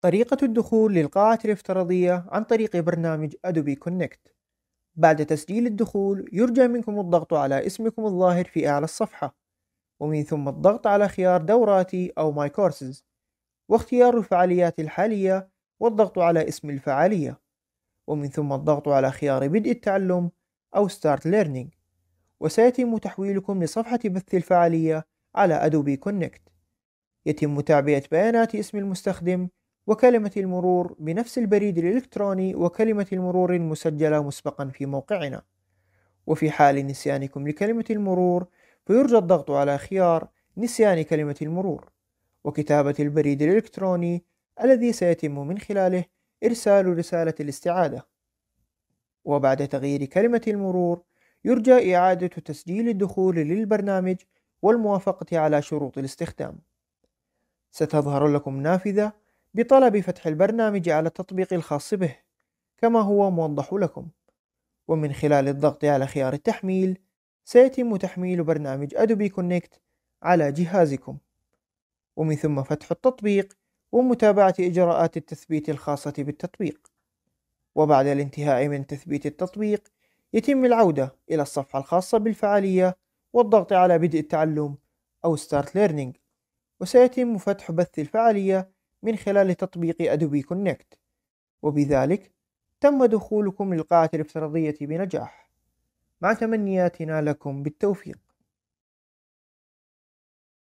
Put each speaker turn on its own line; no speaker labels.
طريقة الدخول للقاعة الافتراضية عن طريق برنامج أدوبي كونكت بعد تسجيل الدخول يرجى منكم الضغط على اسمكم الظاهر في أعلى الصفحة ومن ثم الضغط على خيار دوراتي أو ماي كورسز واختيار الفعاليات الحالية والضغط على اسم الفعالية ومن ثم الضغط على خيار بدء التعلم أو Start Learning وسيتم تحويلكم لصفحة بث الفعالية على أدوبي كونكت يتم تعبئة بيانات اسم المستخدم وكلمة المرور بنفس البريد الإلكتروني وكلمة المرور المسجلة مسبقا في موقعنا وفي حال نسيانكم لكلمة المرور فيرجى الضغط على خيار نسيان كلمة المرور وكتابة البريد الإلكتروني الذي سيتم من خلاله إرسال رسالة الاستعادة وبعد تغيير كلمة المرور يرجى إعادة تسجيل الدخول للبرنامج والموافقة على شروط الاستخدام ستظهر لكم نافذة بطلب فتح البرنامج على التطبيق الخاص به كما هو موضح لكم ومن خلال الضغط على خيار التحميل سيتم تحميل برنامج أدوبي كونكت على جهازكم ومن ثم فتح التطبيق ومتابعة إجراءات التثبيت الخاصة بالتطبيق وبعد الانتهاء من تثبيت التطبيق يتم العودة إلى الصفحة الخاصة بالفعالية والضغط على بدء التعلم أو Start Learning وسيتم فتح بث الفعالية من خلال تطبيق أدوبي كونكت وبذلك تم دخولكم للقاعة الافتراضية بنجاح مع تمنياتنا لكم بالتوفيق